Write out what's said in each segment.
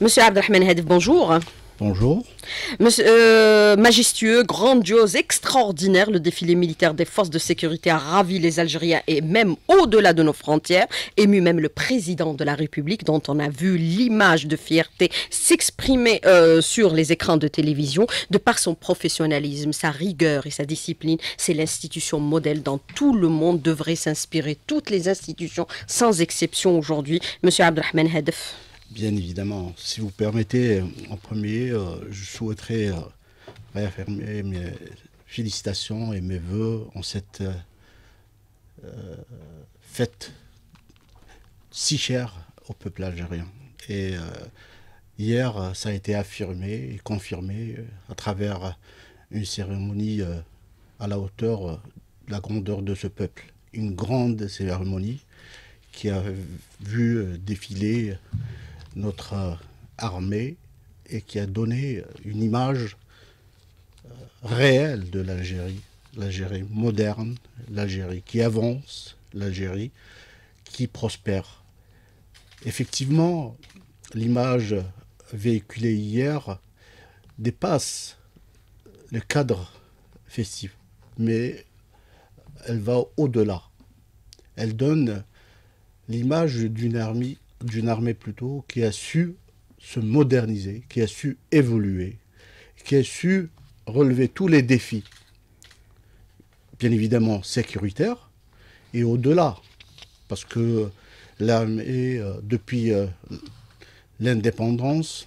Monsieur Abdelrahman Hadif, bonjour. Bonjour. Monsieur, euh, majestueux, grandiose, extraordinaire, le défilé militaire des forces de sécurité a ravi les Algériens et même au-delà de nos frontières, ému même le président de la République dont on a vu l'image de fierté s'exprimer euh, sur les écrans de télévision. De par son professionnalisme, sa rigueur et sa discipline, c'est l'institution modèle dont tout le monde devrait s'inspirer, toutes les institutions sans exception aujourd'hui. Monsieur Abdelrahman Hedef Bien évidemment, si vous permettez, euh, en premier, euh, je souhaiterais euh, réaffirmer mes félicitations et mes voeux en cette fête si chère au peuple algérien. Et hier, ça a été affirmé et confirmé à travers une cérémonie à la hauteur de la grandeur de ce peuple. Une grande cérémonie qui a vu défiler notre euh, armée et qui a donné une image euh, réelle de l'Algérie, l'Algérie moderne, l'Algérie qui avance, l'Algérie qui prospère. Effectivement, l'image véhiculée hier dépasse le cadre festif, mais elle va au-delà. Elle donne l'image d'une armée d'une armée plutôt qui a su se moderniser, qui a su évoluer, qui a su relever tous les défis, bien évidemment sécuritaires, et au-delà, parce que l'armée, euh, depuis euh, l'indépendance,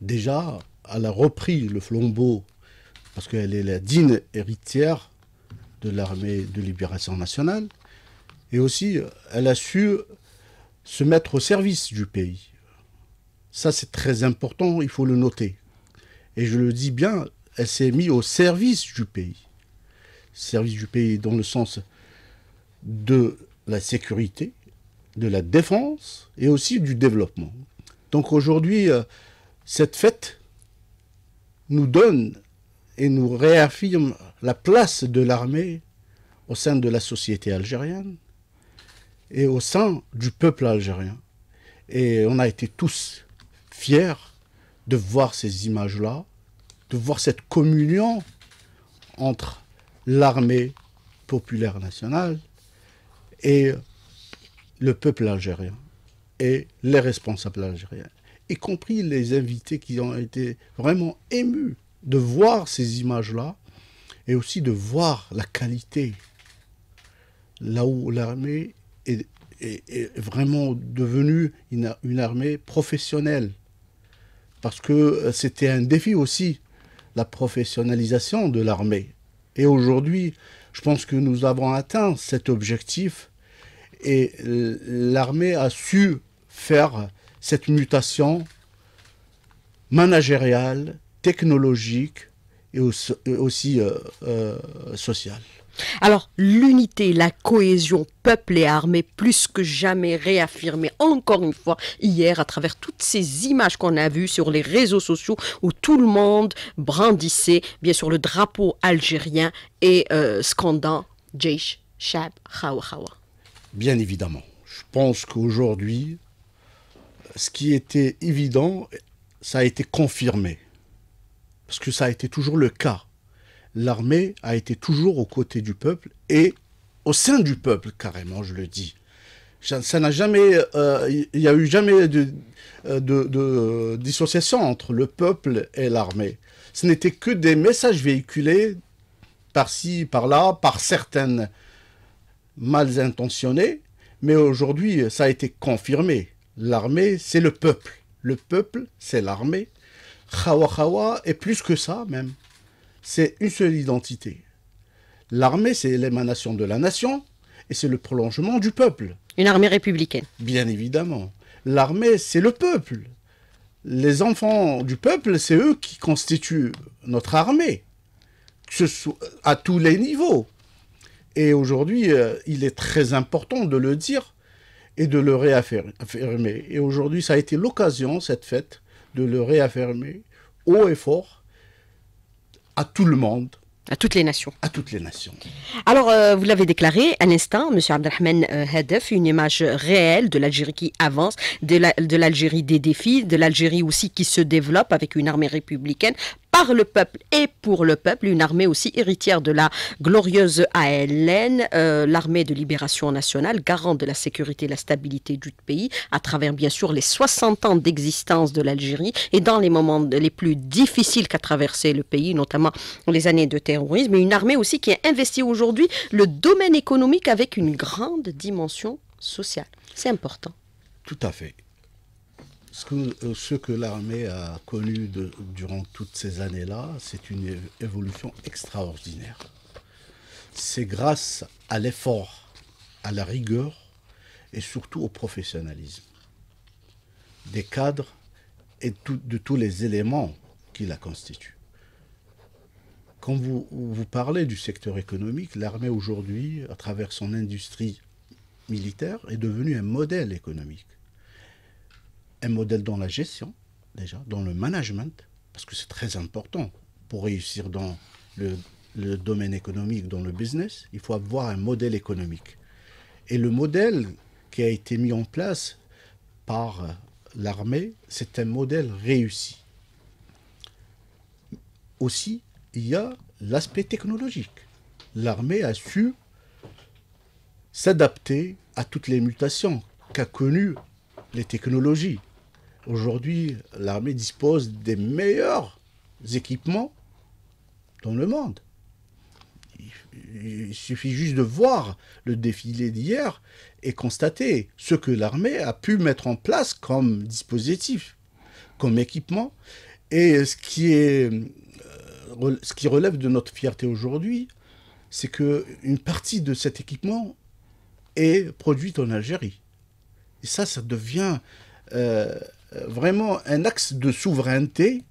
déjà, elle a repris le flambeau, parce qu'elle est la digne héritière de l'armée de libération nationale, et aussi, elle a su se mettre au service du pays. Ça, c'est très important, il faut le noter. Et je le dis bien, elle s'est mise au service du pays. Service du pays dans le sens de la sécurité, de la défense et aussi du développement. Donc aujourd'hui, euh, cette fête nous donne et nous réaffirme la place de l'armée au sein de la société algérienne, et au sein du peuple algérien. Et on a été tous fiers de voir ces images-là, de voir cette communion entre l'armée populaire nationale et le peuple algérien et les responsables algériens, y compris les invités qui ont été vraiment émus de voir ces images-là et aussi de voir la qualité là où l'armée est, vraiment devenue une, armée professionnelle. Parce que euh, c'était un défi aussi, la professionnalisation de l'armée. Et aujourd'hui, je pense que nous avons atteint cet objectif et l'armée a su faire cette mutation managériale, technologique et aussi, euh, euh, sociale. Alors l'unité, la cohésion, peuple et armée, plus que jamais réaffirmée, encore une fois, hier, à travers toutes ces images qu'on a vues sur les réseaux sociaux, où tout le monde brandissait, bien sûr, le drapeau algérien et euh, scandant Jaish Shab Khawa Bien évidemment. Je pense qu'aujourd'hui, ce qui était évident, ça a été confirmé. Parce que ça a été toujours le cas l'armée a été toujours aux côtés du peuple et au sein du peuple, carrément, je le dis. Ça n'a jamais, euh, il n'y a eu jamais euh, de, dissociation entre le peuple et l'armée. Ce n'était que des messages véhiculés par-ci, par-là, par certaines mal intentionnées. mais aujourd'hui, ça a été confirmé. L'armée, c'est le peuple. Le peuple, c'est l'armée. Khawa Khawa, est plus que ça même c'est une seule identité. L'armée, c'est l'émanation de la nation et c'est le prolongement du peuple. Une armée républicaine. Bien évidemment. L'armée, c'est le peuple. Les enfants du peuple, c'est eux qui constituent notre armée, à tous les niveaux. Et aujourd'hui, euh, il est très important de le dire et de le réaffirmer. Et aujourd'hui, ça a été l'occasion, cette fête, de le réaffirmer haut et fort à tout le monde. À toutes les nations. À toutes les nations. Alors, euh, vous l'avez déclaré à l'instant, M. Abdelrahman euh, Hadef, une image réelle de l'Algérie qui avance, de l'Algérie des défis, de l'Algérie aussi qui se développe avec une armée républicaine, par le peuple et pour le peuple, une armée aussi héritière de la glorieuse ALN, euh, l'armée de libération nationale, garante de la sécurité et de la stabilité du pays, à travers bien sûr les 60 ans d'existence de l'Algérie et dans les moments les plus difficiles qu'a traversé le pays, notamment les années de terrorisme, et une armée aussi qui a investi aujourd'hui le domaine économique avec une grande dimension sociale. C'est important. Tout à fait. Euh, ce que, l'armée a connu durant toutes ces années-là, c'est une évolution extraordinaire. C'est grâce à l'effort, à la rigueur et surtout au professionnalisme des cadres et de tous les éléments qui la constituent. Quand vous parlez du secteur économique, l'armée aujourd'hui, à travers son industrie militaire, est devenue un modèle économique un modèle dans la gestion, déjà, dans le management, parce que c'est très important pour réussir dans le, domaine économique, dans le business, il faut avoir un modèle économique. Et le modèle qui a été mis en place par l'armée, c'est un modèle réussi. Aussi, il y a l'aspect technologique. L'armée a su s'adapter à toutes les mutations qu'a connues les technologies. Aujourd'hui, l'armée dispose des meilleurs équipements dans le monde. Il suffit juste de voir le défilé d'hier et constater ce que l'armée a pu mettre en place comme dispositif, comme équipement. Et ce qui, est, euh, ce qui relève de notre fierté aujourd'hui, c'est qu'une partie de cet équipement est produite en Algérie. Et ça, ça devient euh, euh, vraiment un axe de souveraineté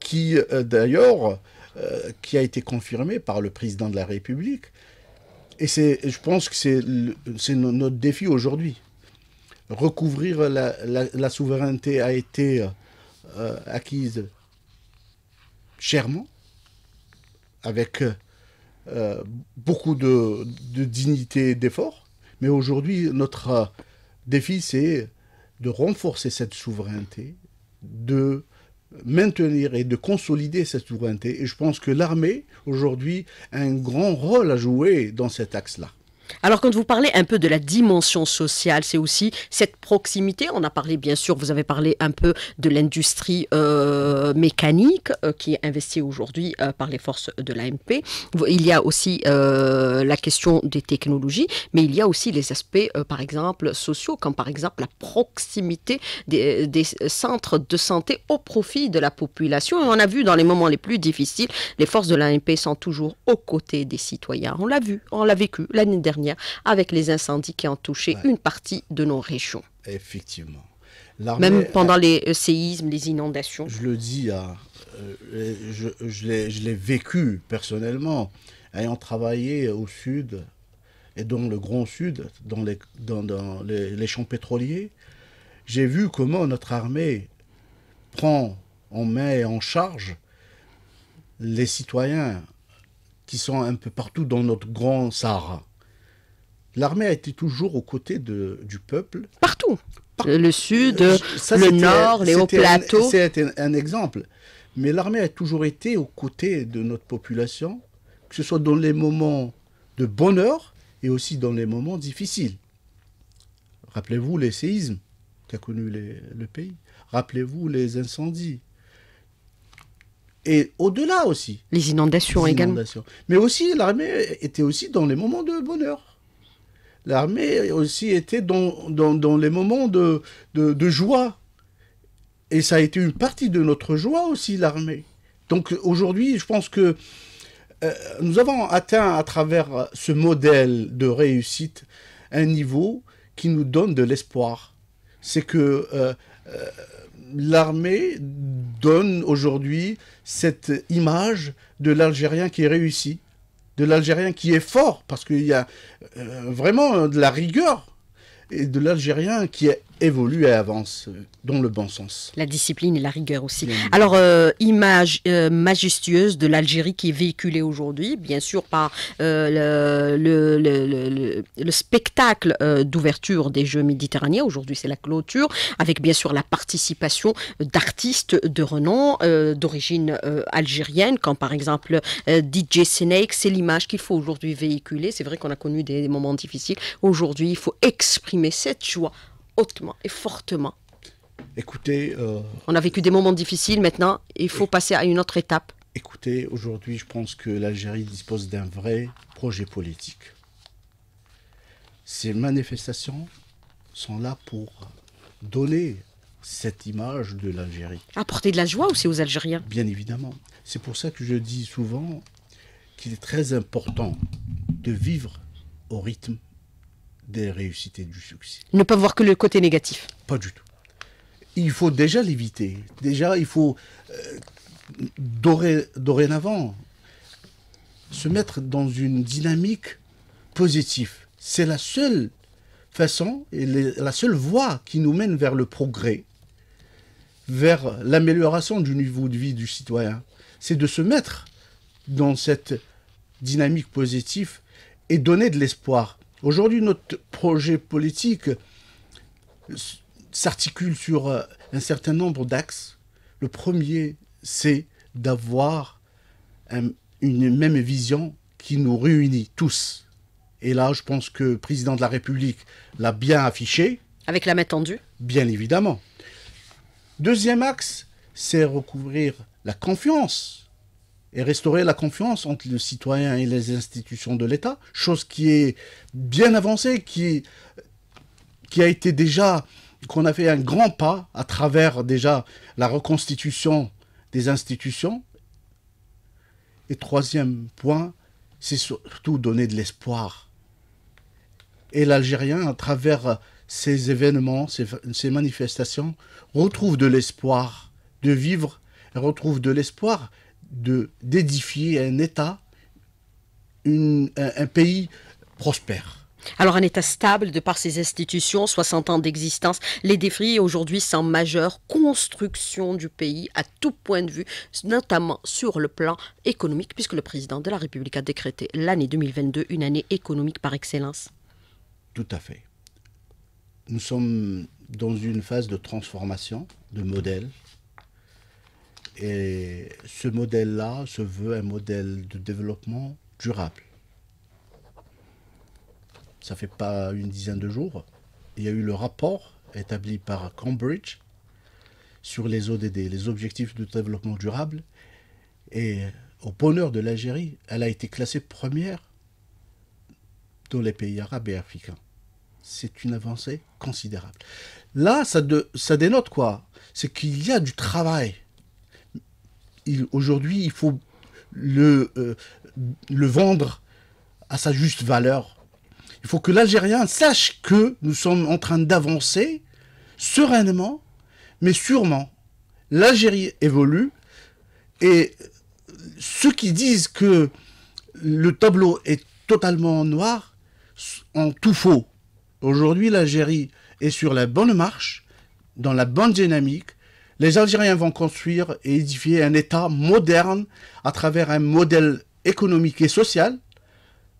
qui, euh, d'ailleurs, euh, qui a été confirmé par le président de la République. Et je pense que c'est notre défi aujourd'hui. Recouvrir la, la, souveraineté a été acquise chèrement, avec beaucoup de, de dignité et d'effort. Mais aujourd'hui, notre défi, c'est de renforcer cette souveraineté, de maintenir et de consolider cette souveraineté. Et je pense que l'armée, aujourd'hui, a un grand rôle à jouer dans cet axe-là. Alors quand vous parlez un peu de la dimension sociale, c'est aussi cette proximité. On a parlé bien sûr, vous avez parlé un peu de l'industrie euh, mécanique euh, qui est investie aujourd'hui euh, par les forces de l'AMP. Il y a aussi la question des technologies, mais il y a aussi les aspects, par exemple, sociaux, comme par exemple la proximité des, centres de santé au profit de la population. on a vu dans les moments les plus difficiles, les forces de l'AMP sont toujours aux côtés des citoyens. On l'a vu, on l'a vécu l'année dernière avec les incendies qui ont touché une partie de nos régions. Effectivement. Même pendant les euh, séismes, les inondations. Je le dis, euh, je, l'ai vécu personnellement, ayant travaillé au sud et dans le Grand Sud, dans les, les champs pétroliers, j'ai vu comment notre armée prend en main et en charge les citoyens qui sont un peu partout dans notre grand Sahara. L'armée a été toujours aux côtés du peuple. Partout. Le sud, euh, le nord, les hauts plateaux. C'est un, exemple. Mais l'armée a toujours été aux côtés de notre population, que ce soit dans les moments de bonheur et aussi dans les moments difficiles. Rappelez-vous les séismes qu'a connu le pays. Rappelez-vous les incendies. Et au-delà aussi. les inondations également. Mais aussi, l'armée était aussi dans les moments de bonheur l'armée aussi était dans, les moments de, joie. Et ça a été une partie de notre joie aussi, l'armée. Donc aujourd'hui, je pense que euh, nous avons atteint à travers ce modèle de réussite un niveau qui nous donne de l'espoir. C'est que euh, euh, l'armée donne aujourd'hui cette image de l'Algérien qui réussit de l'Algérien qui est fort, parce qu'il y a euh, vraiment euh, de la rigueur, et de l'Algérien qui est évolue et avance euh, dans le bon sens. La discipline et la rigueur aussi. Alors, euh, image euh, majestueuse de l'Algérie qui est véhiculée aujourd'hui, bien sûr par le, le, le, spectacle d'ouverture des Jeux méditerranéens. Aujourd'hui, c'est la clôture, avec bien sûr la participation d'artistes de renom d'origine algérienne, comme par exemple DJ Snake. C'est l'image qu'il faut aujourd'hui véhiculer. C'est vrai qu'on a connu des moments difficiles. Aujourd'hui, il faut exprimer cette joie hautement et fortement. Écoutez. Euh, On a vécu des moments difficiles maintenant, il faut passer à une autre étape. Écoutez, aujourd'hui, je pense que l'Algérie dispose d'un vrai projet politique. Ces manifestations sont là pour donner cette image de l'Algérie. Apporter de la joie aussi aux Algériens. Bien évidemment. C'est pour ça que je dis souvent qu'il est très important de vivre au rythme des réussites du succès. Ne pas voir que le côté négatif. Pas du tout. Il faut déjà l'éviter. Déjà, il faut euh, dorénavant se mettre dans une dynamique positive. C'est la seule façon et la seule voie qui nous mène vers le progrès, vers l'amélioration du niveau de vie du citoyen. C'est de se mettre dans cette dynamique positive et donner de l'espoir Aujourd'hui, notre projet politique s'articule sur euh, un certain nombre d'axes. Le premier, c'est d'avoir une même vision qui nous réunit tous. Et là, je pense que le président de la République l'a bien affiché. Avec la main tendue Bien évidemment. Deuxième axe, c'est recouvrir la confiance et restaurer la confiance entre le citoyen et les institutions de l'État, chose qui est bien avancée, qui, qui a été déjà, qu'on a fait un grand pas à travers déjà la reconstitution des institutions. Et troisième point, c'est surtout donner de l'espoir. Et l'Algérien, à travers ces événements, ces, ces manifestations, retrouve de l'espoir de vivre, retrouve de l'espoir d'édifier un État, un, pays prospère. Alors un État stable de par ses institutions, 60 ans d'existence, les défis aujourd'hui sans majeure construction du pays à tout point de vue, notamment sur le plan économique, puisque le président de la République a décrété l'année 2022 une année économique par excellence. Tout à fait. Nous sommes dans une phase de transformation de modèle et ce modèle-là se veut un modèle de développement durable. Ça fait pas une dizaine de jours. Il y a eu le rapport établi par Cambridge sur les ODD, les objectifs de développement durable. Et au bonheur de l'Algérie, elle a été classée première dans les pays arabes et africains. C'est une avancée considérable. Là, ça, ça dénote quoi C'est qu'il y a du travail aujourd'hui, il faut euh, le, vendre à sa juste valeur. Il faut que l'Algérien sache que nous sommes en train d'avancer sereinement, mais sûrement. L'Algérie évolue et ceux qui disent que le tableau est totalement noir ont tout faux. Aujourd'hui, l'Algérie est sur la bonne marche, dans la bonne dynamique, les Algériens vont construire et édifier un État moderne à travers un modèle économique et social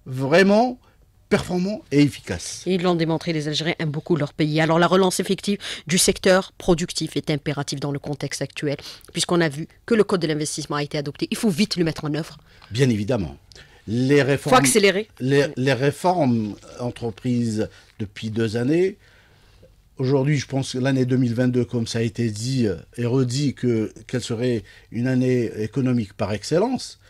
vraiment performant et efficace. ils l'ont démontré, les Algériens aiment beaucoup leur pays. Alors la relance effective du secteur productif est impérative dans le contexte actuel, puisqu'on a vu que le code de l'investissement a été adopté. Il faut vite le mettre en œuvre. Bien évidemment. Il faut accélérer. les réformes entreprises depuis deux années Aujourd'hui, je pense que l'année 2022, comme ça a été dit euh, et redit, que, qu'elle serait une année économique par excellence,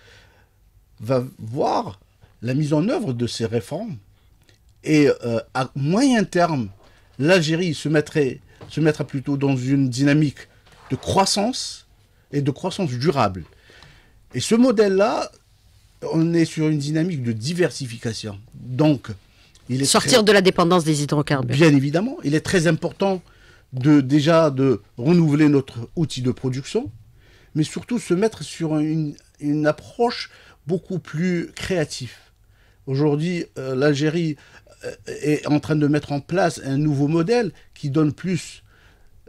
va voir la mise en œuvre de ces réformes. Et euh, à moyen terme, l'Algérie se mettrait, se mettra plutôt dans une dynamique de croissance et de croissance durable. Et ce modèle-là, on est sur une dynamique de diversification. Donc, est Sortir de la dépendance des hydrocarbures. Bien évidemment, il est très important de déjà de renouveler notre outil de production, mais surtout se mettre sur une, approche beaucoup plus créative. Aujourd'hui, euh, l'Algérie euh, est en train de mettre en place un nouveau modèle qui donne plus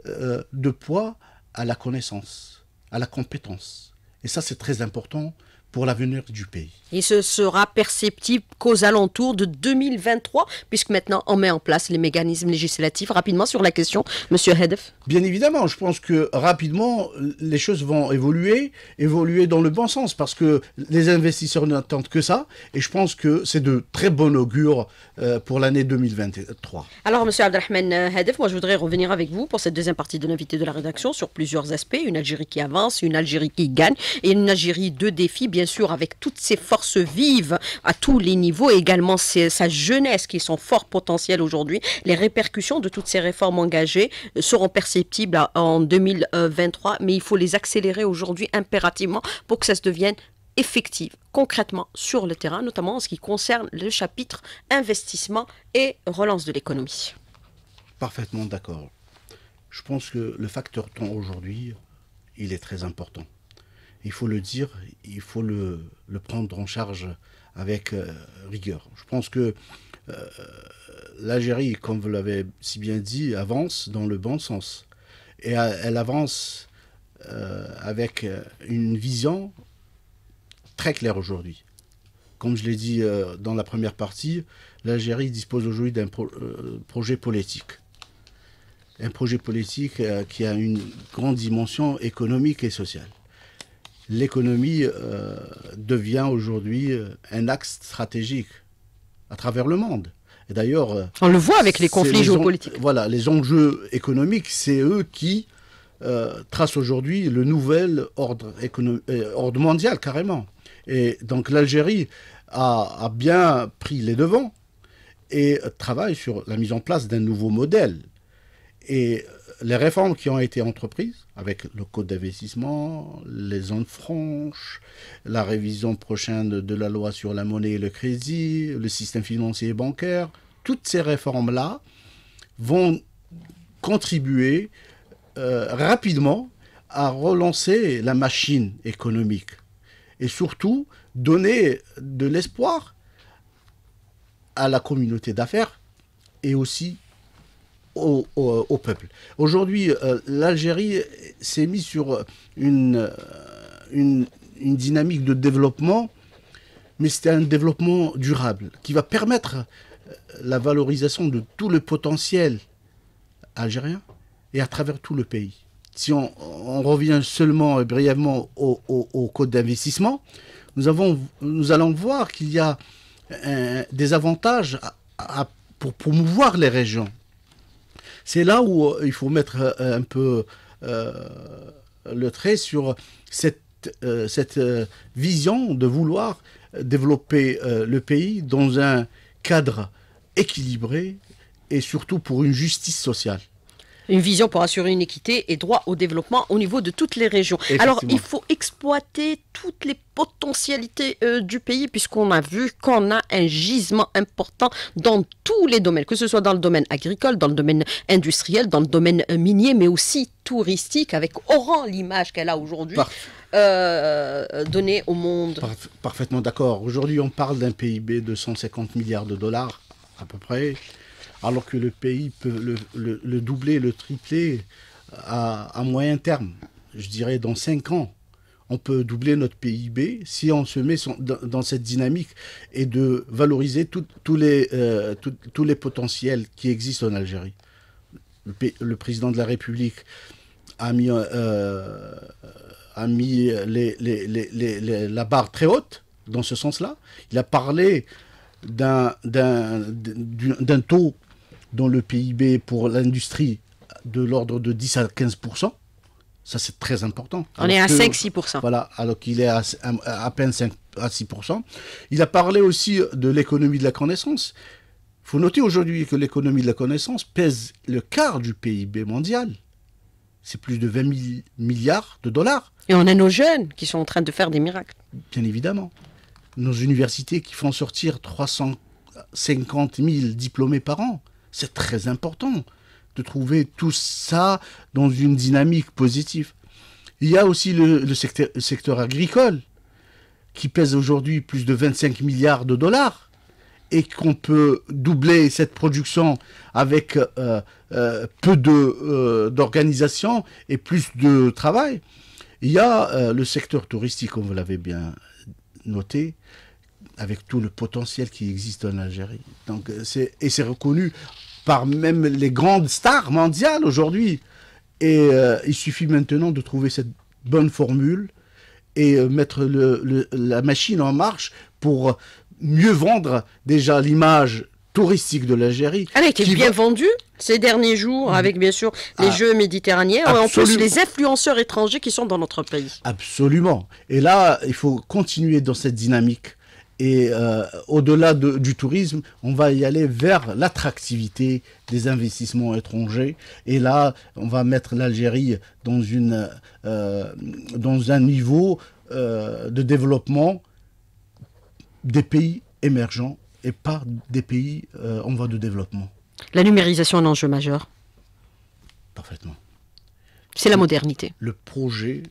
euh, de poids à la connaissance, à la compétence. Et ça, c'est très important pour l'avenir du pays. Et ce sera perceptible qu'aux alentours de 2023, puisque maintenant on met en place les mécanismes législatifs. Rapidement sur la question, Monsieur Hedef. Bien évidemment, je pense que rapidement, les choses vont évoluer, évoluer dans le bon sens, parce que les investisseurs n'attendent que ça, et je pense que c'est de très bon augure euh, pour l'année 2023. Alors, Monsieur Abdelrahman euh, Hedef, moi je voudrais revenir avec vous pour cette deuxième partie de l'invité de la rédaction sur plusieurs aspects. Une Algérie qui avance, une Algérie qui gagne, et une Algérie de défis, bien bien sûr, avec toutes ses forces vives à tous les niveaux également sa jeunesse qui est son fort potentiel aujourd'hui. Les répercussions de toutes ces réformes engagées euh, seront perceptibles en 2023, mais il faut les accélérer aujourd'hui impérativement pour que ça se devienne effective concrètement sur le terrain, notamment en ce qui concerne le chapitre investissement et relance de l'économie. Parfaitement d'accord. Je pense que le facteur temps aujourd'hui, il est très important il faut le dire, il faut le, prendre en charge avec euh, rigueur. Je pense que euh, l'Algérie, comme vous l'avez si bien dit, avance dans le bon sens. Et euh, elle avance avec une vision très claire aujourd'hui. Comme je l'ai dit dans la première partie, l'Algérie dispose aujourd'hui d'un projet politique un projet politique qui a une grande dimension économique et sociale l'économie euh, devient aujourd'hui euh, un axe stratégique à travers le monde. Et d'ailleurs, euh, on le voit avec les conflits géopolitiques. voilà, les enjeux économiques, c'est eux qui tracent aujourd'hui le nouvel ordre, mondial carrément. Et donc l'Algérie a, a, bien pris les devants et travaille sur la mise en place d'un nouveau modèle. Et les réformes qui ont été entreprises, avec le code d'investissement, les zones franches, la révision prochaine de, la loi sur la monnaie et le crédit, le système financier et bancaire, toutes ces réformes-là vont contribuer euh, rapidement à relancer la machine économique et surtout donner de l'espoir à la communauté d'affaires et aussi au, peuple. Aujourd'hui, euh, l'Algérie s'est mise sur euh, une, une, dynamique de développement, mais c'est un développement durable qui va permettre euh, la valorisation de tout le potentiel algérien et à travers tout le pays. Si on, revient seulement et brièvement au, code d'investissement, nous, avons, nous allons voir qu'il y a des avantages pour promouvoir les régions. C'est là où euh, il faut mettre euh, un peu euh, le trait sur cette, cette vision de vouloir développer le pays dans un cadre équilibré et surtout pour une justice sociale. Une vision pour assurer une équité et droit au développement au niveau de toutes les régions. Alors, il faut exploiter toutes les potentialités euh, du pays, puisqu'on a vu qu'on a un gisement important dans tous les domaines, que ce soit dans le domaine agricole, dans le domaine industriel, dans le domaine euh, minier, mais aussi touristique, avec Oran, l'image qu'elle a aujourd'hui. Euh, donnée au monde. parfaitement d'accord. Aujourd'hui, on parle d'un PIB de 150 milliards de dollars à peu près alors que le pays peut le, doubler, le tripler à, moyen terme, je dirais dans cinq ans. On peut doubler notre PIB si on se met dans cette dynamique et de valoriser euh, tous les, potentiels qui existent en Algérie. Le, président de la République a mis, euh, euh, la barre très haute dans ce sens-là. Il a parlé d'un taux dont le PIB pour l'industrie de l'ordre de 10 à 15 ça, c'est très important. On est à 5-6%. Voilà, alors qu'il est à, à, peine 5 à 6%. Il a parlé aussi de l'économie de la connaissance. Il faut noter aujourd'hui que l'économie de la connaissance pèse le quart du PIB mondial. C'est plus de 20 milliards de dollars. Et on a nos jeunes qui sont en train de faire des miracles. Bien évidemment. Nos universités qui font sortir 350 000 diplômés par an. C'est très important de trouver tout ça dans une dynamique positive. Il y a aussi le, secteur, agricole qui pèse aujourd'hui plus de 25 milliards de dollars et qu'on peut doubler cette production avec euh, euh, peu euh, d'organisation et plus de travail. Il y a le secteur touristique, comme vous l'avez bien noté, avec tout le potentiel qui existe en Algérie. Donc, euh, et c'est reconnu par même les grandes stars mondiales aujourd'hui. Et euh, il suffit maintenant de trouver cette bonne formule et euh, mettre le, la machine en marche pour mieux vendre déjà l'image touristique de l'Algérie. Elle a été bien vendu vendue ces derniers jours, mm. avec bien sûr les ah. Jeux méditerranéens, et en plus les influenceurs étrangers qui sont dans notre pays. Absolument. Et là, il faut continuer dans cette dynamique et euh, au-delà du tourisme, on va y aller vers l'attractivité des investissements étrangers. Et là, on va mettre l'Algérie dans, euh, dans un niveau euh, de développement des pays émergents et pas des pays en voie de développement. La numérisation est un enjeu majeur. Parfaitement. C'est la modernité. Le projet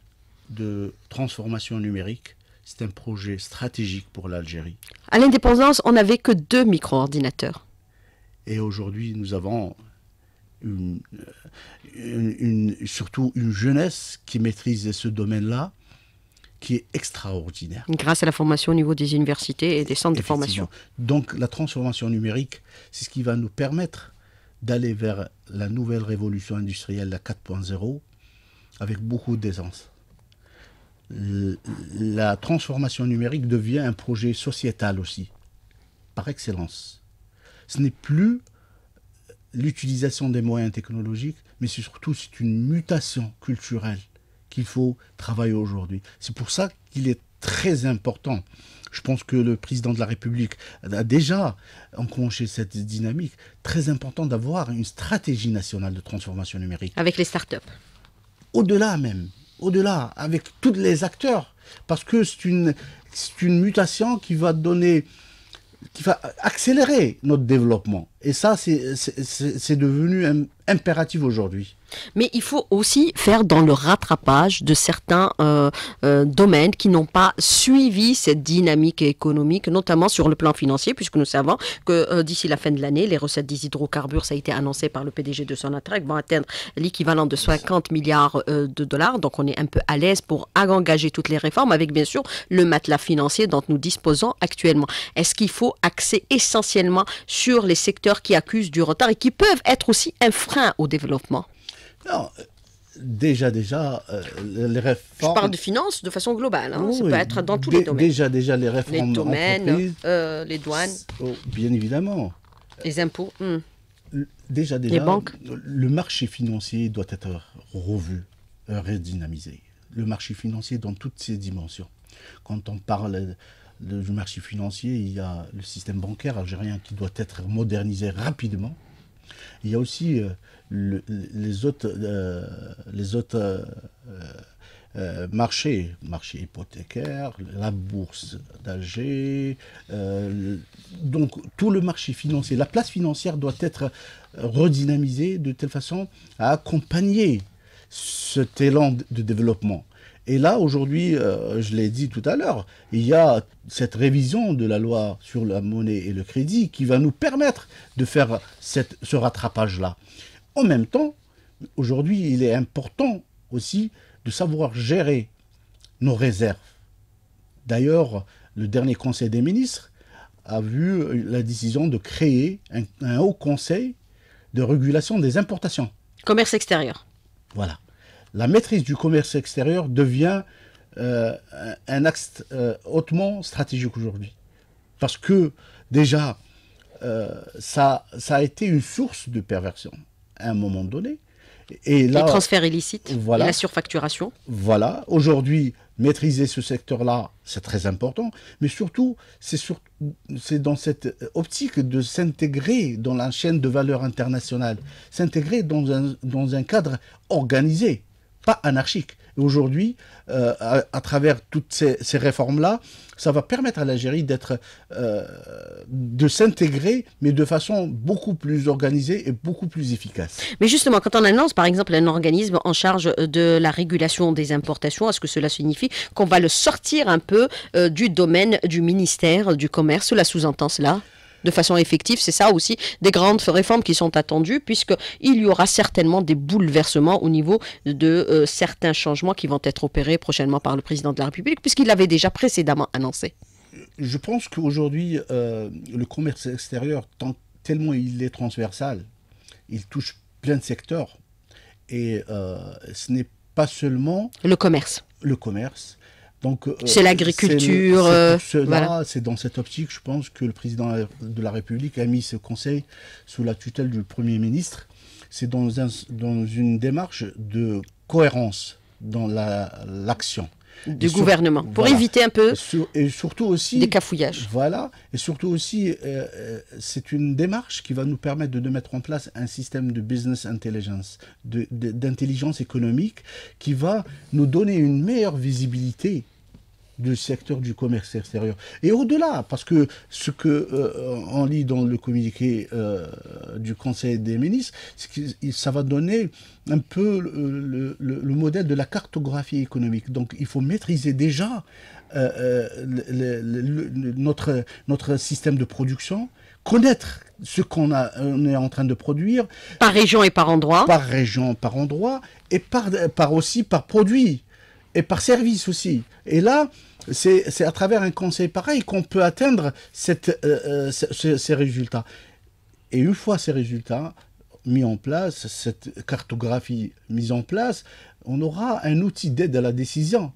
de transformation numérique c'est un projet stratégique pour l'Algérie. À l'indépendance, on n'avait que deux micro-ordinateurs. Et aujourd'hui, nous avons euh, surtout une jeunesse qui maîtrise ce domaine-là, qui est extraordinaire. Grâce à la formation au niveau des universités et des centres de formation. Donc la transformation numérique, c'est ce qui va nous permettre d'aller vers la nouvelle révolution industrielle, la 4.0, avec beaucoup d'aisance la transformation numérique devient un projet sociétal aussi, par excellence. Ce n'est plus l'utilisation des moyens technologiques, mais surtout c'est une mutation culturelle qu'il faut travailler aujourd'hui. C'est pour ça qu'il est très important. Je pense que le président de la République a déjà enclenché cette dynamique. Très important d'avoir une stratégie nationale de transformation numérique. Avec les startups. Au-delà même, au-delà, avec tous les acteurs, parce que c'est une, une mutation qui va donner, qui va accélérer notre développement. Et ça, c'est devenu un, impérative aujourd'hui. Mais il faut aussi faire dans le rattrapage de certains euh, euh, domaines qui n'ont pas suivi cette dynamique économique, notamment sur le plan financier, puisque nous savons que euh, d'ici la fin de l'année, les recettes des hydrocarbures, ça a été annoncé par le PDG de Sonatrach, vont atteindre l'équivalent de 50 milliards de dollars. Donc on est un peu à l'aise pour engager toutes les réformes, avec bien sûr le matelas financier dont nous disposons actuellement. Est-ce qu'il faut axer essentiellement sur les secteurs qui accusent du retard et qui peuvent être aussi un frein au développement Non, déjà, déjà, euh, les réformes. Je parle de finances de façon globale, hein. ça peut être dans tous les domaines. Déjà, déjà, les réformes. Les domaines, euh, les douanes. Oh, bien évidemment. Les impôts. Hmm. Déjà, déjà, banques. le marché financier doit être revu, euh, redynamisé. Le marché financier dans toutes ses dimensions. Quand on parle du marché financier, il y a le système bancaire algérien qui doit être modernisé rapidement il y a aussi euh, les autres, euh, euh, marchés, les marchés, marché hypothécaire, la bourse d'Alger, donc tout le marché financier. La place financière doit être redynamisée de telle façon à accompagner cet élan de développement. Et là, aujourd'hui, euh, je l'ai dit tout à l'heure, il y a cette révision de la loi sur la monnaie et le crédit qui va nous permettre de faire ce rattrapage-là. En même temps, aujourd'hui, il est important aussi de savoir gérer nos réserves. D'ailleurs, le dernier Conseil des ministres a vu la décision de créer un haut conseil de régulation des importations. Commerce extérieur. Voilà la maîtrise du commerce extérieur devient euh, un axe euh, hautement stratégique aujourd'hui. Parce que déjà, euh, ça, ça a été une source de perversion à un moment donné. Et là, les transferts illicites, la surfacturation. Voilà. Aujourd'hui, maîtriser ce secteur-là, c'est très important. Mais surtout, c'est dans cette optique de s'intégrer dans la chaîne de valeur internationale, s'intégrer dans dans un cadre organisé anarchique. aujourd'hui, euh, à, travers toutes ces, réformes-là, ça va permettre à l'Algérie d'être, euh, de s'intégrer, mais de façon beaucoup plus organisée et beaucoup plus efficace. Mais justement, quand on annonce, par exemple, un organisme en charge de la régulation des importations, est-ce que cela signifie qu'on va le sortir un peu euh, du domaine du ministère du Commerce la sous-entend cela de façon effective. C'est ça aussi des grandes réformes qui sont attendues, puisqu'il y aura certainement des bouleversements au niveau de euh, certains changements qui vont être opérés prochainement par le président de la République, puisqu'il l'avait déjà précédemment annoncé. Je pense qu'aujourd'hui, euh, le commerce extérieur, tellement il est transversal, il touche plein de secteurs. Et euh, ce n'est pas seulement... Le commerce. Le commerce. Donc euh, c'est l'agriculture. Euh, c'est dans cette optique, je pense que le président de la République a mis ce conseil sous la tutelle du Premier ministre. C'est dans, dans une démarche de cohérence dans l'action. du gouvernement, pour éviter un peu et surtout aussi, des cafouillages. Voilà, et surtout aussi, euh, c'est une démarche qui va nous permettre de, mettre en place un système de business intelligence, d'intelligence économique, qui va nous donner une meilleure visibilité du secteur du commerce extérieur. Et au-delà, parce que ce que euh, on lit dans le communiqué euh, du Conseil des ministres, que ça va donner un peu le, modèle de la cartographie économique. Donc il faut maîtriser déjà euh, notre, notre système de production, connaître ce qu'on est en train de produire. Par région et par endroit. Par région, par endroit, et par, par aussi par produit, et par service aussi. Et là, c'est à travers un conseil pareil qu'on peut atteindre euh, euh, ces résultats. Et une fois ces résultats mis en place, cette cartographie mise en place, on aura un outil d'aide à la décision.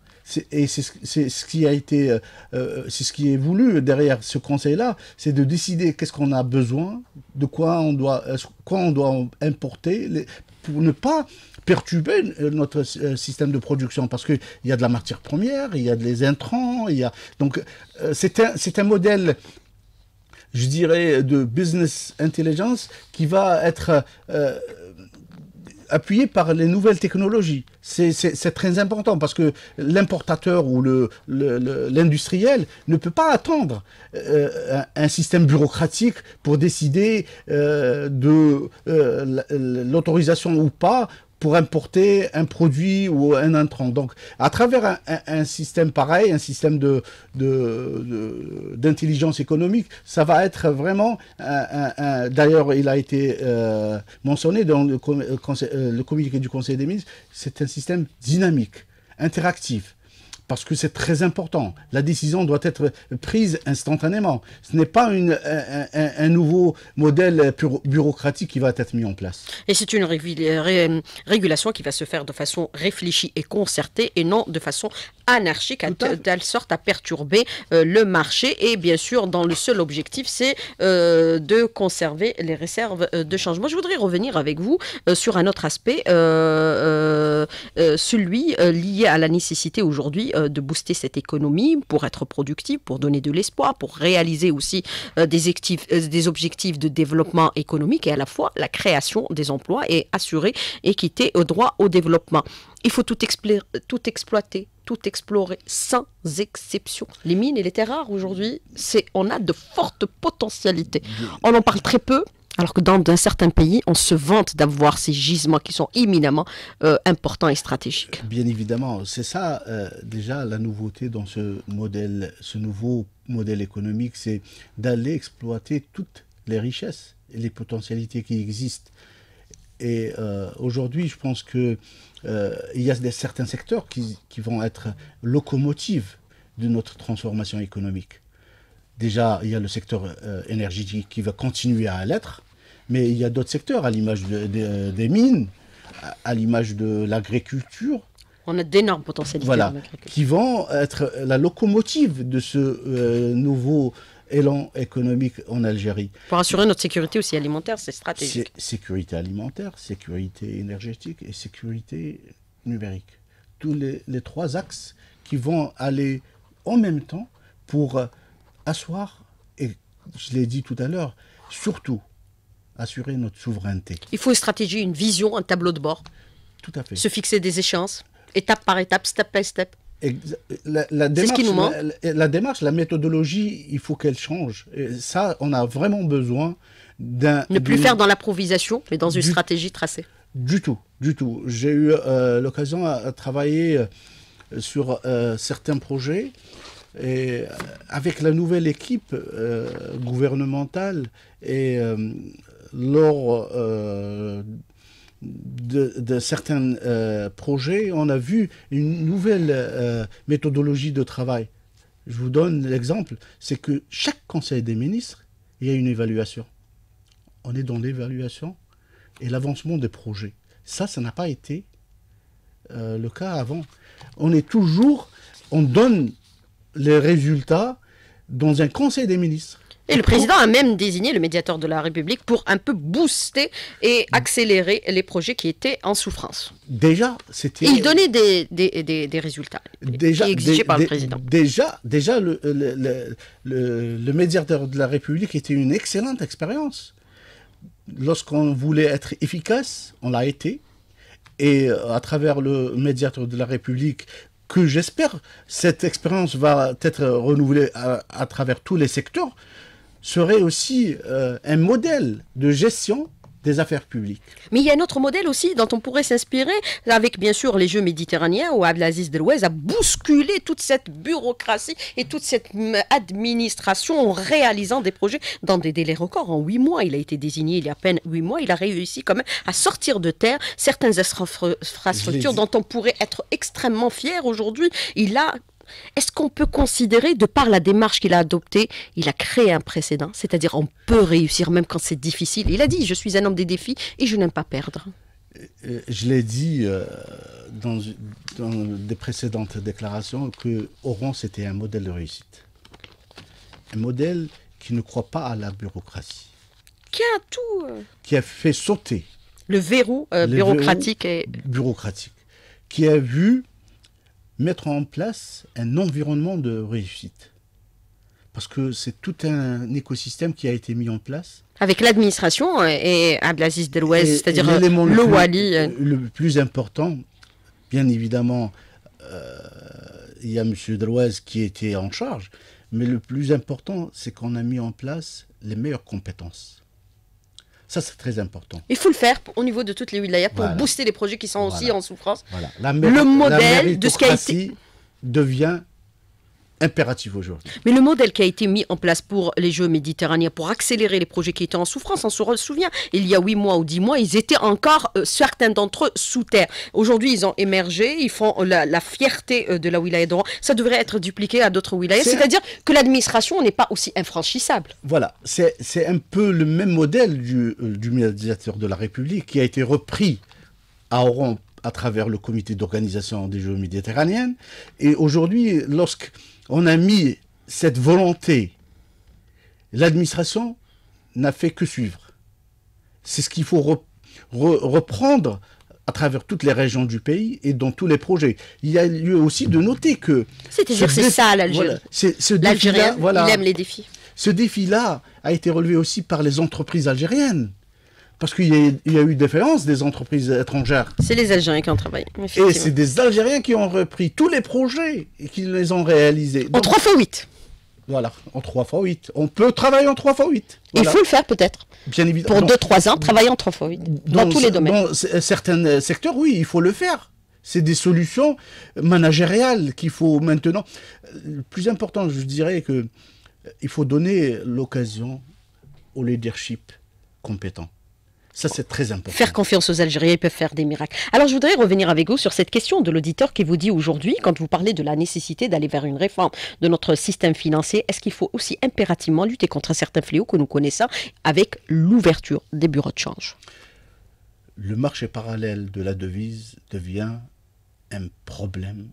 Et c'est ce qui a été, euh, c'est ce qui est voulu derrière ce conseil-là, c'est de décider qu'est-ce qu'on a besoin, de quoi on doit, quoi on doit importer, les, pour ne pas perturber notre euh, système de production parce qu'il y a de la matière première, il y a des intrants, il y a... Donc euh, c'est un, un modèle je dirais, de business intelligence qui va être euh, appuyé par les nouvelles technologies. C'est très important parce que l'importateur ou l'industriel ne peut pas attendre euh, un, système bureaucratique pour décider euh, de euh, l'autorisation ou pas pour importer un produit ou un entrant. Donc, à travers un, système pareil, un système de, d'intelligence économique, ça va être vraiment. d'ailleurs, il a été euh, mentionné dans le, euh, euh, le communiqué du Conseil des ministres. C'est un système dynamique, interactif parce que c'est très important. La décision doit être prise instantanément. Ce n'est pas une, un, nouveau modèle bureaucratique qui va être mis en place. Et c'est une régulation qui va se faire de façon réfléchie et concertée et non de façon anarchique, de telle sorte à perturber euh, le marché et bien sûr dans le seul objectif, c'est euh, de conserver les réserves euh, de de changement. Je voudrais revenir avec vous sur un autre aspect, celui lié à la nécessité aujourd'hui euh, de booster cette économie pour être productive, pour donner de l'espoir, pour réaliser aussi euh, euh, des, objectifs de développement économique et à la fois la création des emplois et assurer équité au droit au développement. Il faut tout, tout exploiter, tout explorer, sans exception. Les mines et les terres rares aujourd'hui, c'est on a de fortes potentialités. On en parle très peu, alors que dans, certains pays, on se vante d'avoir ces gisements qui sont éminemment euh, importants et stratégiques. Euh, bien évidemment, c'est ça euh, déjà la nouveauté dans ce modèle, ce nouveau modèle économique, c'est d'aller exploiter toutes les richesses et les potentialités qui existent. Et aujourd'hui, je pense qu'il y a certains secteurs qui, vont être locomotives de notre transformation économique. Déjà, il y a le secteur énergétique qui va continuer à l'être, mais il y a d'autres secteurs, à l'image des mines, à, l'image de l'agriculture. On a d'énormes potentialités. Voilà, qui vont être la locomotive de ce euh, nouveau élan économique en Algérie. Pour assurer notre sécurité aussi alimentaire, c'est stratégique. sécurité alimentaire, sécurité énergétique et sécurité numérique. Tous les, trois axes qui vont aller en même temps pour asseoir, et je l'ai dit tout à l'heure, surtout assurer notre souveraineté. Il faut une stratégie, une vision, un tableau de bord. Tout à fait. Se fixer des échéances, étape par étape, step by step. La, démarche, ce qui nous manque. La, démarche, la méthodologie, il faut qu'elle change. Et ça, on a vraiment besoin d'un. Ne plus faire dans l'improvisation, mais dans une stratégie tracée. Du tout, du tout. J'ai eu euh, l'occasion à, travailler euh, sur euh, certains projets. Et avec la nouvelle équipe gouvernementale et lors euh, de, certains euh, projets, on a vu une nouvelle euh, méthodologie de travail. Je vous donne l'exemple, c'est que chaque conseil des ministres, il y a une évaluation. On est dans l'évaluation et l'avancement des projets. Ça, ça n'a pas été le cas avant. On est toujours, on donne les résultats dans un conseil des ministres. Et le président a même désigné le médiateur de la République pour un peu booster et mm. accélérer les projets qui étaient en souffrance. Déjà, c'était. Il donnait des, des, des, résultats déjà, exigés par le président. Déjà, le, le, médiateur de la République était une excellente expérience. Lorsqu'on voulait être efficace, on l'a été. Et euh, à travers le médiateur de la République, que j'espère, cette expérience va être renouvelée à travers tous les secteurs serait aussi euh, un modèle de gestion des affaires publiques. Mais il y a un autre modèle aussi dont on pourrait s'inspirer, avec bien sûr les Jeux méditerranéens, où Abdelaziz Delouez a bousculé toute cette bureaucratie et toute cette hum, administration en réalisant des projets dans des délais records. En huit mois, il a été désigné il y a à peine huit mois, il a réussi quand même à sortir de terre certaines infrastructures dont on pourrait être extrêmement fier aujourd'hui. Il a est-ce qu'on peut considérer, de par la démarche qu'il a adoptée, il a créé un précédent C'est-à-dire, on peut réussir même quand c'est difficile. Il a dit, je suis un homme des défis et je n'aime pas perdre. Euh, euh, je l'ai dit euh, dans, des précédentes déclarations que Oran, c'était un modèle de réussite. Un modèle qui ne croit pas à la bureaucratie. Qui a tout. Qui a fait sauter. Le verrou bureaucratique. et... Bureaucratique. Qui a vu mettre en place un environnement de réussite. Parce que c'est tout un écosystème qui a été mis en place. Avec l'administration et Abdelaziz Delouez, c'est-à-dire euh, le, Wali. Le plus important, bien évidemment, euh, il y a M. Delouez qui était en charge, mais le plus important, c'est qu'on a mis en place les meilleures compétences. Ça, c'est très important. Il faut le faire au niveau de toutes les wilayas pour booster les projets qui sont aussi en souffrance. Voilà. le modèle de ce qui a été... devient impératif aujourd'hui. Mais le modèle qui a été mis en place pour les Jeux méditerranéens, pour accélérer les projets qui étaient en souffrance, on se souvient, il y a 8 mois ou 10 mois, ils étaient encore, euh, certains d'entre eux, sous terre. Aujourd'hui, ils ont émergé, ils font la, fierté euh, de la wilaya d'Oran. Ça devrait être dupliqué à d'autres wilayas, c'est-à-dire que l'administration n'est pas aussi infranchissable. Voilà, c'est un peu le même modèle du, euh, du médiateur de la République qui a été repris à Oran à travers le comité d'organisation des Jeux méditerranéens. Et aujourd'hui, lorsque on a mis cette volonté. L'administration n'a fait que suivre. C'est ce qu'il faut reprendre à travers toutes les régions du pays et dans tous les projets. Il y a lieu aussi de noter que... cest à c'est ça l'Algérie. L'Algérien, il aime les défis. Ce défi-là a été relevé aussi par les entreprises algériennes. Parce qu'il y, a eu des déférence des entreprises étrangères. C'est les Algériens qui ont travaillé. Et c'est des Algériens qui ont repris tous les projets et qui les ont réalisés. en 3 fois 8 voilà, en 3 fois 8. On peut travailler en 3 fois 8. Il faut le faire peut-être. Bien évidemment. Pour 2-3 ans, travailler en 3 fois 8. Dans, tous les domaines. Dans certains euh, secteurs, oui, il faut le faire. C'est des solutions managériales qu'il faut maintenant. Le plus important, je dirais que euh, il faut donner l'occasion au leadership compétent. Ça, c'est très important. Faire confiance aux Algériens, ils peuvent faire des miracles. Alors, je voudrais revenir avec vous sur cette question de l'auditeur qui vous dit aujourd'hui, quand vous parlez de la nécessité d'aller vers une réforme de notre système financier, est-ce qu'il faut aussi impérativement lutter contre un certain fléau que nous connaissons avec l'ouverture des bureaux de change Le marché parallèle de la devise devient un problème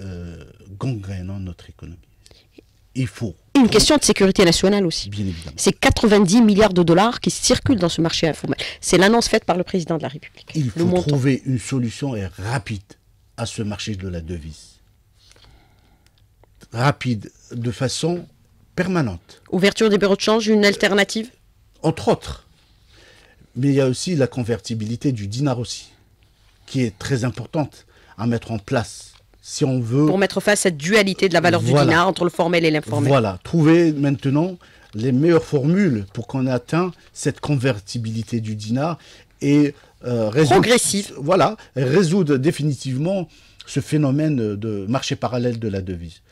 euh, gangrénant notre économie. Il faut une question de sécurité nationale aussi. C'est 90 milliards de dollars qui circulent dans ce marché informel. C'est l'annonce faite par le président de la République. Il faut trouver une solution rapide à ce marché de la devise. Rapide, de façon permanente. Ouverture des bureaux de change, une alternative Entre autres. Mais il y a aussi la convertibilité du dinar aussi, qui est très importante à mettre en place on veut... Pour mettre face à cette dualité de la valeur du dinar entre le formel et l'informel. Voilà, trouver maintenant les meilleures formules pour qu'on atteigne cette convertibilité du dinar et euh, résoudre, Voilà, résoudre définitivement ce phénomène de marché parallèle de la devise.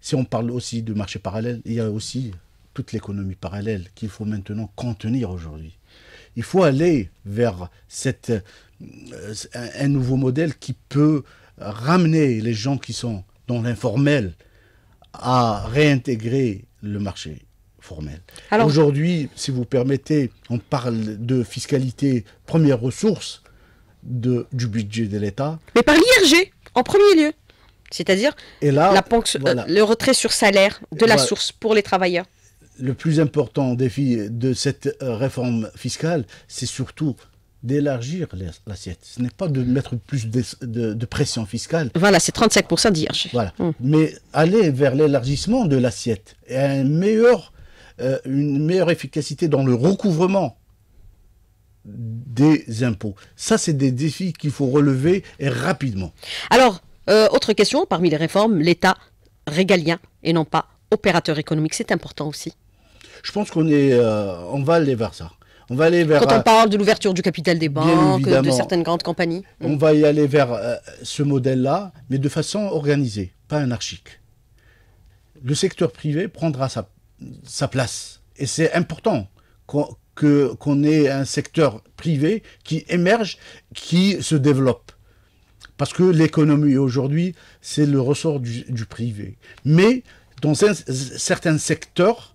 Si on parle aussi de marché parallèle, il y a aussi toute l'économie parallèle qu'il faut maintenant contenir aujourd'hui. Il faut aller vers cette, euh, un nouveau modèle qui peut ramener les gens qui sont dans l'informel à réintégrer le marché formel. Aujourd'hui, si vous permettez, on parle de fiscalité première ressource de, du budget de l'État. Mais par l'IRG, en premier lieu. C'est-à-dire la euh, le retrait sur salaire de la source pour les travailleurs. Le plus important défi de cette euh, réforme fiscale, c'est surtout d'élargir l'assiette. Ce n'est pas de mettre plus de, pression fiscale. Voilà, c'est 35% d'IRG. Voilà. Mm. Mais aller vers l'élargissement de l'assiette et un meilleur, euh, une meilleure efficacité dans le recouvrement des impôts. Ça, c'est des défis qu'il faut relever rapidement. Alors, euh, autre question, parmi les réformes, l'État régalien et non pas opérateur économique, c'est important aussi. Je pense qu'on euh, va aller vers ça. Quand on parle de l'ouverture du capital des banques, de certaines grandes compagnies. On va y aller vers euh, ce modèle-là, mais de façon organisée, pas anarchique. Le secteur privé prendra sa, place. Et c'est important qu'on ait un secteur privé qui émerge, qui se développe. Parce que l'économie aujourd'hui, c'est le ressort du, privé. Mais dans certains secteurs,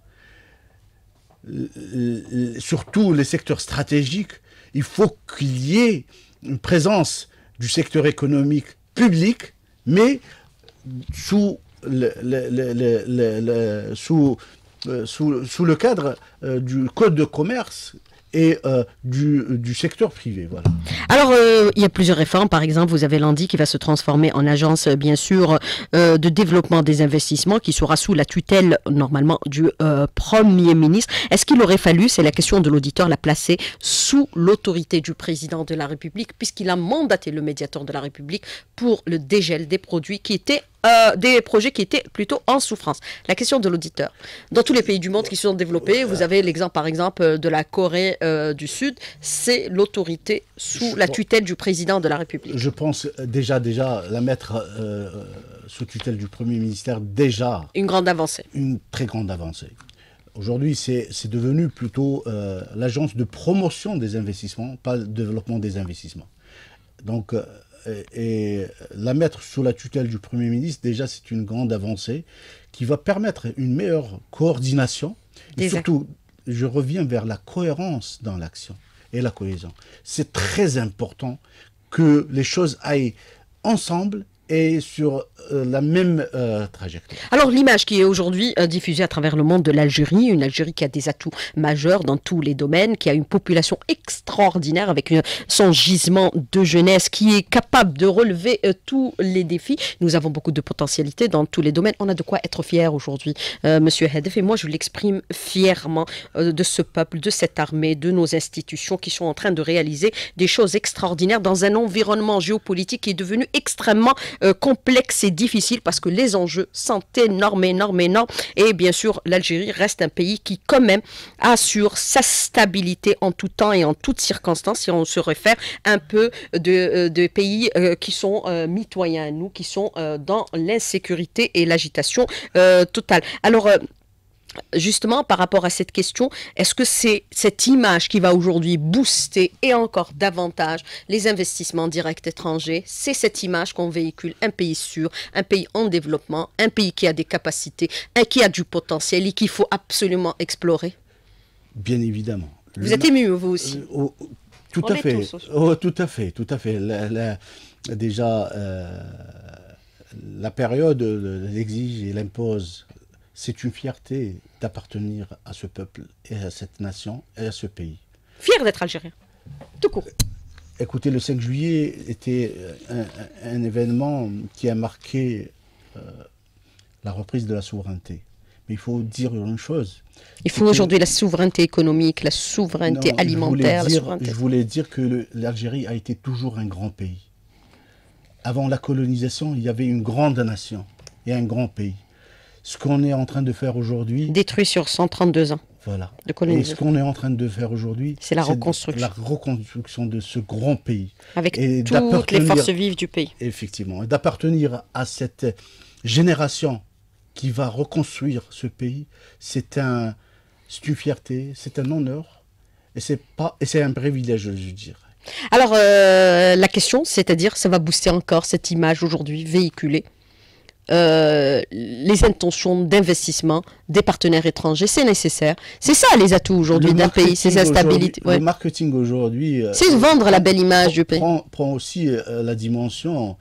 euh, surtout les secteurs stratégiques, il faut qu'il y ait une présence du secteur économique public, mais sous le, cadre du code de commerce et euh, du, secteur privé. Voilà. Alors, euh, il y a plusieurs réformes. Par exemple, vous avez l'ANDI qui va se transformer en agence, euh, bien sûr, de développement des investissements qui sera sous la tutelle, normalement, du Premier ministre. Est-ce qu'il aurait fallu, c'est la question de l'auditeur, la placer sous l'autorité du président de la République, puisqu'il a mandaté le médiateur de la République pour le dégel des produits qui étaient euh, des projets qui étaient plutôt en souffrance. La question de l'auditeur. Dans tous les pays du monde qui se sont développés, vous avez l'exemple par exemple euh, de la Corée euh, du Sud, c'est l'autorité sous la tutelle du président de la République. Je pense déjà, déjà, la mettre sous tutelle du Premier ministère, déjà. Une grande avancée. Une très grande avancée. Aujourd'hui, c'est devenu plutôt l'agence de promotion des investissements, pas le développement des investissements. Donc, et la mettre sous la tutelle du Premier ministre, déjà c'est une grande avancée qui va permettre une meilleure coordination. Et surtout, je reviens vers la cohérence dans l'action et la cohésion. C'est très important que les choses aillent ensemble et sur euh, la même euh, trajectoire. Alors l'image qui est aujourd'hui euh, diffusée à travers le monde de l'Algérie, une Algérie qui a des atouts majeurs dans tous les domaines, qui a une population extraordinaire avec son gisement de jeunesse qui est capable de relever tous les défis. Nous avons beaucoup de potentialités dans tous les domaines. On a de quoi être fier aujourd'hui, Monsieur Hedef. Et moi, je l'exprime fièrement de ce peuple, de cette armée, de nos institutions qui sont en train de réaliser des choses extraordinaires dans un environnement géopolitique qui est devenu extrêmement euh, complexe et difficile parce que les enjeux sont énormes, énormes, énormes. Et bien sûr, l'Algérie reste un pays qui, quand même, assure sa stabilité en tout temps et en toutes circonstances, si on se réfère un peu de, euh, pays euh, qui sont mitoyens nous, qui sont dans l'insécurité et l'agitation totale. Alors, justement par rapport à cette question, est-ce que c'est cette image qui va aujourd'hui booster et encore davantage les investissements directs étrangers C'est cette image qu'on véhicule, un pays sûr, un pays en développement, un pays qui a des capacités, un qui a du potentiel et qu'il faut absolument explorer Bien évidemment. Vous êtes ému, vous aussi tout, à fait. tout à fait. tout à fait, déjà, euh, la période l'exige et l'impose c'est une fierté d'appartenir à ce peuple et à cette nation et à ce pays. Fier d'être algérien, tout court. Écoutez, le 5 juillet était euh, un, événement qui a marqué euh, la reprise de la souveraineté. Mais il faut dire une chose. Il faut aujourd'hui la souveraineté économique, la souveraineté alimentaire. je voulais dire que l'Algérie a été toujours un grand pays. Avant la colonisation, il y avait une grande nation et un grand pays ce qu'on est en train de faire aujourd'hui. Détruit sur 132 ans. Voilà. De Et ce qu'on est en train de faire aujourd'hui, c'est la reconstruction. La reconstruction de ce grand pays. Avec toutes les forces vives du pays. Effectivement. Et d'appartenir à cette génération qui va reconstruire ce pays, c'est un, une fierté, c'est un honneur. Et c'est pas, et c'est un privilège, je veux dire. Alors, euh, la question, c'est-à-dire, ça va booster encore cette image aujourd'hui véhiculée euh, les intentions d'investissement des partenaires étrangers. C'est nécessaire. C'est ça les atouts aujourd'hui d'un pays, c'est sa stabilité. Le marketing aujourd'hui. Euh, c'est vendre la belle image du pays. Prend, prend aussi euh, la dimension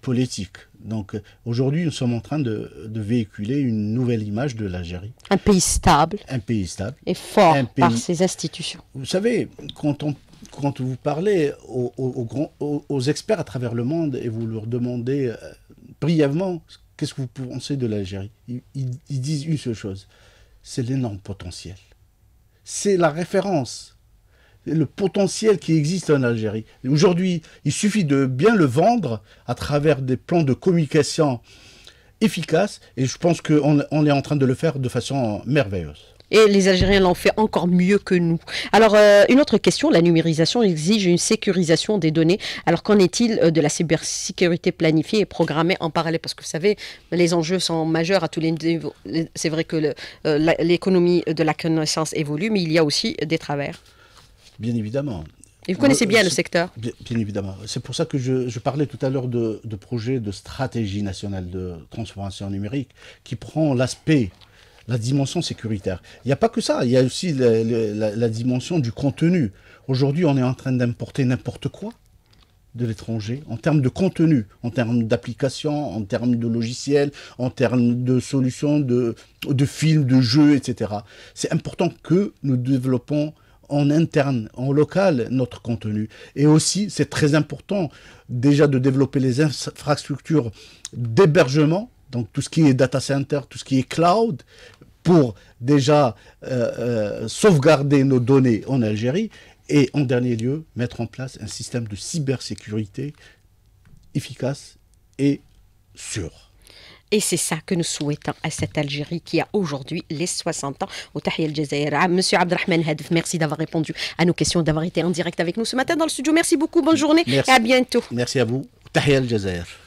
politique. Donc aujourd'hui, nous sommes en train de, véhiculer une nouvelle image de l'Algérie. Un pays stable. Un pays stable. Et fort par ses institutions. Vous savez, quand, on, quand vous parlez aux, aux, experts à travers le monde et vous leur demandez brièvement, qu'est-ce que vous pensez de l'Algérie ils, disent une seule chose, c'est l'énorme potentiel. C'est la référence. Le potentiel qui existe en Algérie. Aujourd'hui, il suffit de bien le vendre à travers des plans de communication efficaces et je pense qu'on est en train de le faire de façon merveilleuse. Et les Algériens l'ont fait encore mieux que nous. Alors, euh, une autre question, la numérisation exige une sécurisation des données. Alors, qu'en est-il euh, de la cybersécurité planifiée et programmée en parallèle Parce que vous savez, les enjeux sont majeurs à tous les niveaux. C'est vrai que euh, l'économie de la connaissance évolue, mais il y a aussi des travers. Bien évidemment. Et vous connaissez bien le secteur Bien, évidemment. C'est pour ça que je, parlais tout à l'heure de, de projet de stratégie nationale de transformation numérique qui prend l'aspect la dimension sécuritaire. Il n'y a pas que ça, il y a aussi la, dimension du contenu. Aujourd'hui, on est en train d'importer n'importe quoi de l'étranger en termes de contenu, en termes d'applications, en termes de logiciels, en termes de solutions, de, de films, de jeux, etc. C'est important que nous développons en interne, en local, notre contenu. Et aussi, c'est très important déjà de développer les infrastructures d'hébergement donc tout ce qui est data center, tout ce qui est cloud, pour déjà euh, euh, sauvegarder nos données en Algérie et en dernier lieu, mettre en place un système de cybersécurité efficace et sûr. Et c'est ça que nous souhaitons à cette Algérie qui a aujourd'hui les 60 ans. Au Tahia al Monsieur Abdelrahman Hadf, merci d'avoir répondu à nos questions, d'avoir été en direct avec nous ce matin dans le studio. Merci beaucoup, bonne journée et à bientôt. Merci à vous. Tahia al